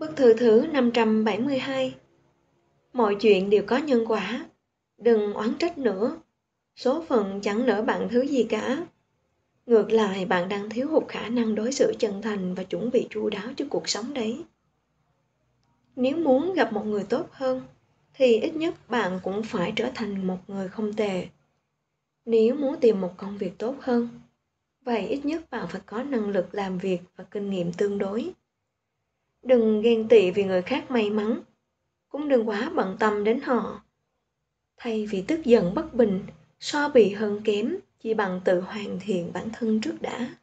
Bức thư thứ 572 Mọi chuyện đều có nhân quả. Đừng oán trách nữa. Số phận chẳng nỡ bạn thứ gì cả. Ngược lại, bạn đang thiếu hụt khả năng đối xử chân thành và chuẩn bị chu đáo cho cuộc sống đấy. Nếu muốn gặp một người tốt hơn, thì ít nhất bạn cũng phải trở thành một người không tệ. Nếu muốn tìm một công việc tốt hơn, vậy ít nhất bạn phải có năng lực làm việc và kinh nghiệm tương đối. Đừng ghen tị vì người khác may mắn, cũng đừng quá bận tâm đến họ. Thay vì tức giận bất bình, so bì hơn kém, chỉ bằng tự hoàn thiện bản thân trước đã.